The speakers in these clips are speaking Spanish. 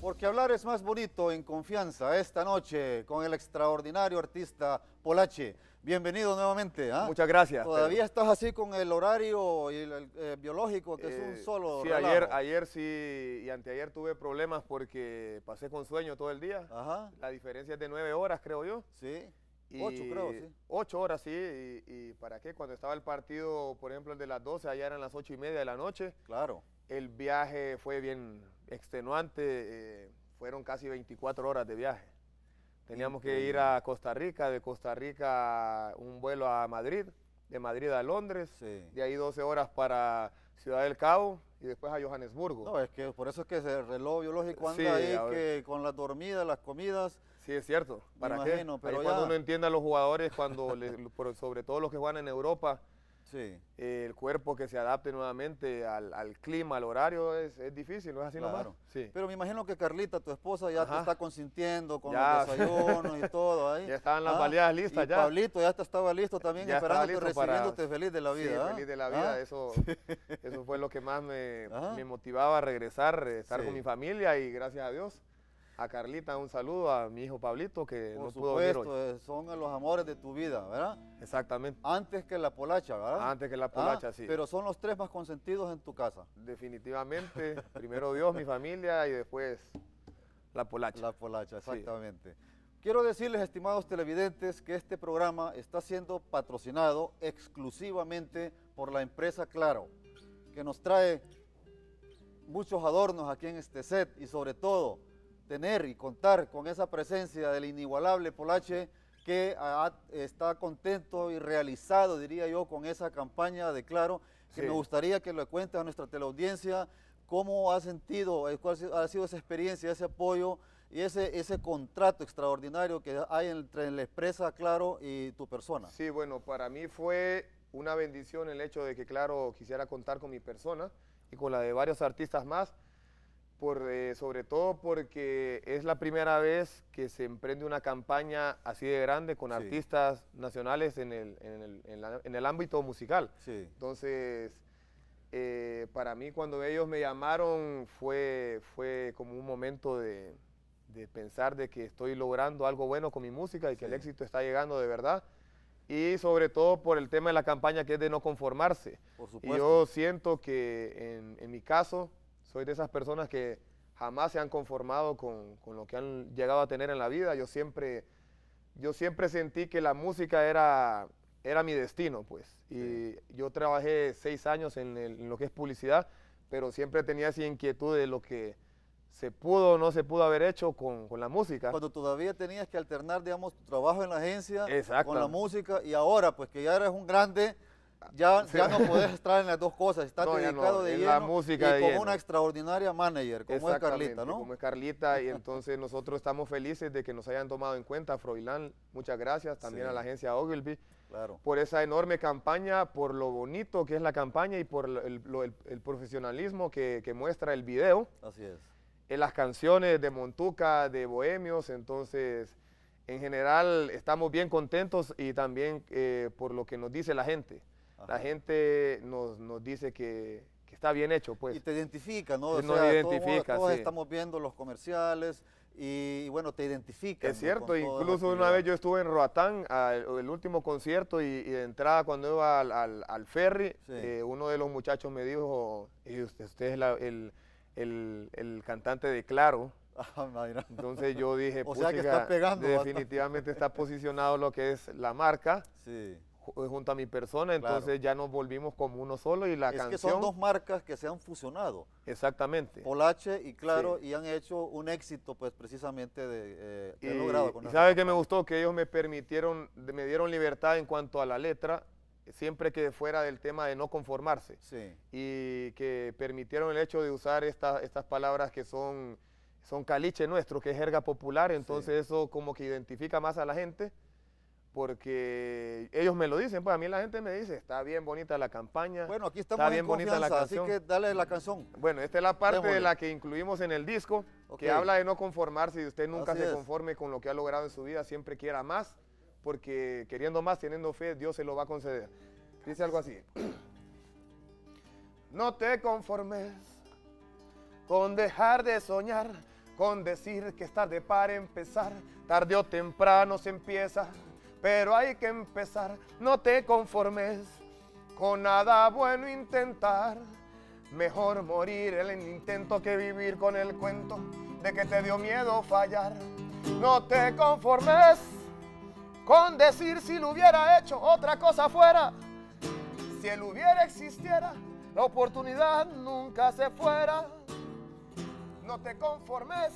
Porque hablar es más bonito en confianza esta noche con el extraordinario artista Polache. Bienvenido nuevamente. ¿ah? Muchas gracias. Todavía estás así con el horario y eh, biológico, que es un eh, solo. Sí, ayer, ayer sí y anteayer tuve problemas porque pasé con sueño todo el día. Ajá. La diferencia es de nueve horas, creo yo. Sí. ocho, creo, sí. Ocho horas, sí. Y, para qué? Cuando estaba el partido, por ejemplo, el de las doce, allá eran las ocho y media de la noche. Claro. El viaje fue bien extenuante, eh, fueron casi 24 horas de viaje. Teníamos que ir a Costa Rica, de Costa Rica un vuelo a Madrid, de Madrid a Londres, de ahí 12 horas para Ciudad del Cabo y después a Johannesburgo. No, es que por eso es que el reloj biológico anda ahí que con las dormidas, las comidas. Sí, es cierto. ¿Para imagino, qué? Pero ya... cuando uno entienda a los jugadores, cuando sobre todo los que juegan en Europa, el cuerpo que se adapte nuevamente al, clima, al horario, es, es, difícil, ¿no es así nomás? Sí. Pero me imagino que Carlita, tu esposa, ya te está consintiendo con el los y todo ahí. Ya estaban las ah, baleadas listas ya. Pablito ya te estaba listo también, esperando esperándote, recibiéndote feliz de la vida. ¿ah? feliz de la vida, ¿Ah? eso, eso fue lo que más me, me motivaba a regresar, estar con mi familia y gracias a Dios a Carlita un saludo, a mi hijo Pablito que no pudo venir son los amores de tu vida, ¿verdad? Exactamente. Antes que la polacha, ¿verdad? Antes que la polacha, ah, sí. Pero son los tres más consentidos en tu casa. Definitivamente, primero Dios, mi familia y después la polacha. La polacha, exactamente. Quiero decirles, estimados televidentes, que este programa está siendo patrocinado exclusivamente por la empresa Claro, que nos trae muchos adornos aquí en este set y sobre todo tener y contar con esa presencia del inigualable Polache que está contento y realizado, diría yo, con esa campaña de Claro, que me gustaría que lo cuentes a nuestra teleaudiencia cómo ha sentido, eh, cuál ha sido esa experiencia, ese apoyo y ese, ese contrato extraordinario que hay entre la empresa Claro y tu persona. Sí, bueno, para mí fue una bendición el hecho de que Claro quisiera contar con mi persona y con la de varios artistas más, por, eh, sobre todo porque es la primera vez que se emprende una campaña así de grande con artistas nacionales en el, ámbito musical. Entonces, eh, para mí cuando ellos me llamaron fue, fue como un momento de, pensar de que estoy logrando algo bueno con mi música y que el éxito está llegando de verdad. Y sobre todo por el tema de la campaña que es de no conformarse. Y yo siento que en mi caso soy de esas personas que jamás se han conformado con, lo que han llegado a tener en la vida. Yo siempre, yo siempre sentí que la música era, era mi destino, pues. Y yo trabajé seis años en, lo que es publicidad, pero siempre tenía esa inquietud de lo que se pudo o no se pudo haber hecho con, la música. Cuando todavía tenías que alternar, digamos, tu trabajo en la agencia con la música y ahora, pues que ya eres un grande, ya, ya no podés estar en las dos cosas, estás dedicado de lleno la música y una extraordinaria manager, como es Carlita, ¿no? como es Carlita, y entonces nosotros estamos felices de que nos hayan tomado en cuenta, Froilán, muchas gracias, también a la agencia Ogilvy, por esa enorme campaña, por lo bonito que es la campaña y por el, profesionalismo que, muestra el video. Así es. En las canciones de Montuca, de Bohemios, entonces en general estamos bien contentos y también eh, por lo que nos dice la gente la gente nos, dice que, está bien hecho, pues. Y te identifica, ¿no? O identifica, todos, estamos viendo los comerciales y, bueno, te identifica. Es cierto, incluso una vez yo estuve en Roatán, el último concierto, y, de entrada cuando iba al, ferry, eh, uno de los muchachos me dijo, y usted, es el, el, cantante de Claro. Ah, Entonces yo dije, o que definitivamente está posicionado lo que es la marca. Sí. Eh, junto a mi persona, entonces ya nos volvimos como uno solo y la canción... Es que son dos marcas que se han fusionado. Exactamente. Polache y Claro, y han hecho un éxito pues precisamente de, eh, logrado. Con y sabe que me gustó que ellos me permitieron, me dieron libertad en cuanto a la letra, siempre que fuera del tema de no conformarse. Sí. Y que permitieron el hecho de usar estas palabras que son, son caliche nuestro, que es jerga popular, entonces eso como que identifica más a la gente porque ellos me lo dicen, pues a mí la gente me dice, está bien bonita la campaña. Bueno, aquí estamos está bien bonita la canción. así que dale la canción. Bueno, esta es la parte de la que incluimos en el disco, que habla de no conformarse y usted nunca se conforme con lo que ha logrado en su vida, siempre quiera más, porque queriendo más, teniendo fe, Dios se lo va a conceder. Dice algo así. No te conformes con dejar de soñar, con decir que está de para empezar, tarde o temprano se empieza pero hay que empezar. No te conformes con nada bueno intentar. Mejor morir en el intento que vivir con el cuento de que te dio miedo fallar. No te conformes con decir si lo hubiera hecho otra cosa fuera. Si él hubiera existiera, la oportunidad nunca se fuera. No te conformes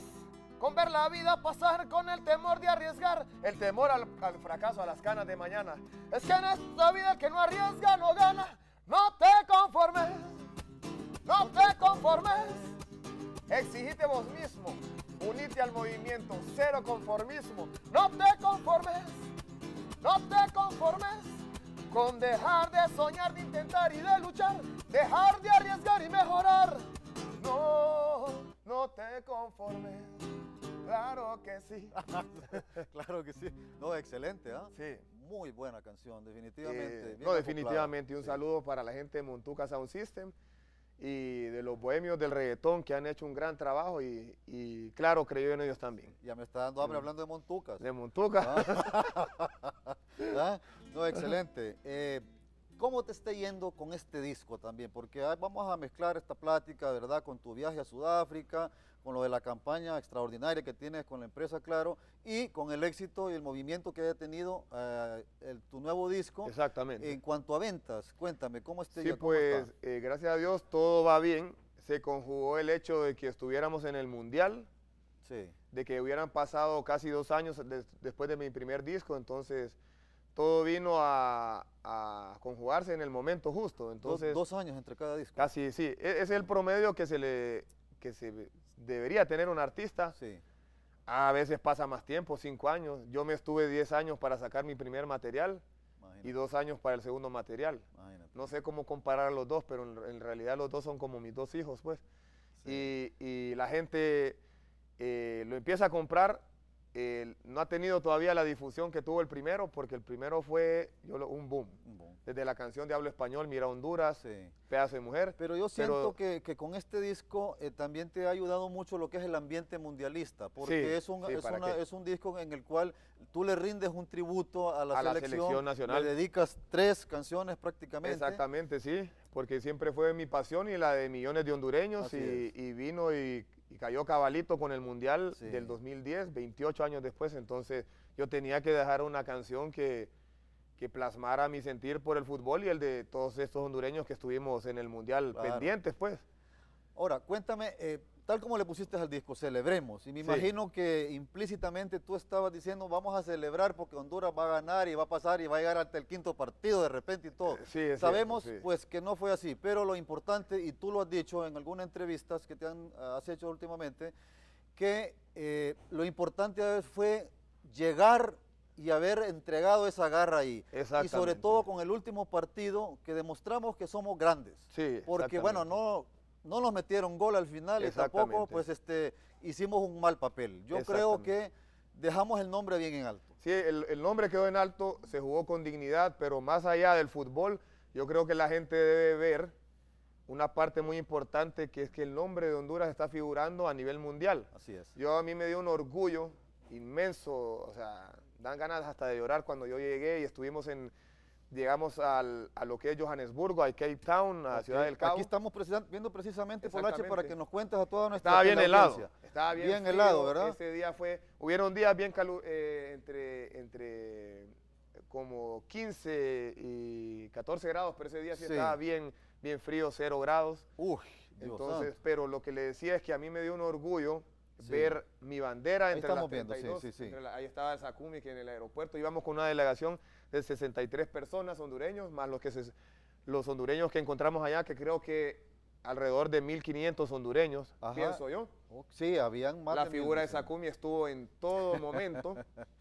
con ver la vida pasar, con el temor de arriesgar, el temor al, fracaso, a las canas de mañana. Es que en esta vida el que no arriesga no gana. No te conformes, no te conformes. Exigite vos mismo, unite al movimiento, cero conformismo. No te conformes, no te conformes con dejar de soñar, de intentar y de luchar, dejar de arriesgar y mejorar. sí. claro que sí. No, excelente, ¿ah? Sí. Muy buena canción, definitivamente. Eh, no, definitivamente. un saludo para la gente de Montuca Sound System y de los bohemios del reggaetón que han hecho un gran trabajo y, claro, creo en ellos también. Ya me está dando hambre mm. hablando de Montucas. De Montuca ah. ¿Ah? No, excelente. Eh, ¿Cómo te está yendo con este disco también? Porque vamos a mezclar esta plática, ¿verdad? Con tu viaje a Sudáfrica, con lo de la campaña extraordinaria que tienes con la empresa, claro, y con el éxito y el movimiento que haya tenido eh, tu nuevo disco. Exactamente. En cuanto a ventas, cuéntame, ¿cómo esté? Sí, pues eh, gracias a Dios todo va bien. Se conjugó el hecho de que estuviéramos en el Mundial, de que hubieran pasado casi dos años después de mi primer disco, entonces todo vino a, conjugarse en el momento justo. Entonces, dos, años entre cada disco. Casi, sí. Es, es el promedio que se le que se, debería tener un artista. A veces pasa más tiempo, cinco años. Yo me estuve diez años para sacar mi primer material y dos años para el segundo material. No sé cómo comparar los dos, pero en, realidad los dos son como mis dos hijos, pues. Y, la gente eh, lo empieza a comprar no ha tenido todavía la difusión que tuvo el primero, porque el primero fue yo un, boom. Desde la canción de Hablo Español, Mira Honduras, sí. Pedazo de Mujer. Pero yo siento que, con este disco eh, también te ha ayudado mucho lo que es el ambiente mundialista, porque es, un, una, es, un disco en el cual tú le rindes un tributo a la, selección, nacional. Le dedicas tres canciones prácticamente. Exactamente, sí, porque siempre fue mi pasión y la de millones de hondureños y vino y y cayó cabalito con el Mundial del 2010, 28 años después, entonces yo tenía que dejar una canción que, plasmara mi sentir por el fútbol y el de todos estos hondureños que estuvimos en el Mundial pendientes, pues. Ahora, cuéntame, eh, tal como le pusiste al disco, celebremos. Y me imagino que implícitamente tú estabas diciendo, vamos a celebrar porque Honduras va a ganar y va a pasar y va a llegar hasta el quinto partido de repente y todo. Eh, Sabemos pues que no fue así, pero lo importante, y tú lo has dicho en algunas entrevistas que te han, ah, has hecho últimamente, que eh, lo importante fue llegar y haber entregado esa garra ahí. Y sobre todo con el último partido que demostramos que somos grandes. Sí, porque bueno, no no nos metieron gol al final y tampoco pues este, hicimos un mal papel. Yo creo que dejamos el nombre bien en alto. Sí, el, el, nombre quedó en alto, se jugó con dignidad, pero más allá del fútbol, yo creo que la gente debe ver una parte muy importante que es que el nombre de Honduras está figurando a nivel mundial. Así es. Yo a mí me dio un orgullo inmenso, o sea, dan ganas hasta de llorar cuando yo llegué y estuvimos en, llegamos al, a lo que es Johannesburgo, a Cape Town, a Ciudad del Cabo. Aquí estamos viendo precisamente, Polache, para que nos cuentes a toda nuestra Estaba bien helado. Estaba bien, helado, ¿verdad? Ese día fue, hubieron días bien eh, entre, entre como 15 y 14 grados, pero ese día sí, estaba bien, bien frío, 0 grados. Uy, Dios Entonces, pero lo que le decía es que a mí me dio un orgullo ver mi bandera entre las ahí estaba el Sakumi que en el aeropuerto íbamos con una delegación de 63 personas hondureños más los que los hondureños que encontramos allá que creo que alrededor de 1500 hondureños pienso yo sí habían más la figura de Sakumi estuvo en todo momento